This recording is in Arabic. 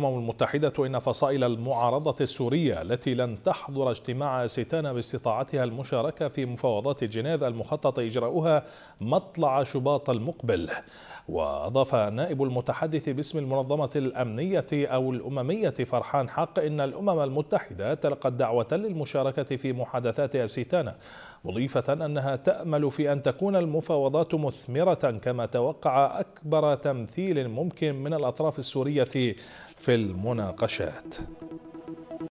الأمم المتحدة إن فصائل المعارضة السورية التي لن تحضر اجتماع ستان باستطاعتها المشاركة في مفاوضات جنيف المخطط إجراؤها مطلع شباط المقبل وأضاف نائب المتحدث باسم المنظمة الأمنية أو الأممية فرحان حق إن الأمم المتحدة تلقت دعوة للمشاركة في محادثات ستانا مضيفة أنها تأمل في أن تكون المفاوضات مثمرة كما توقع أكبر تمثيل ممكن من الأطراف السورية في المناقشات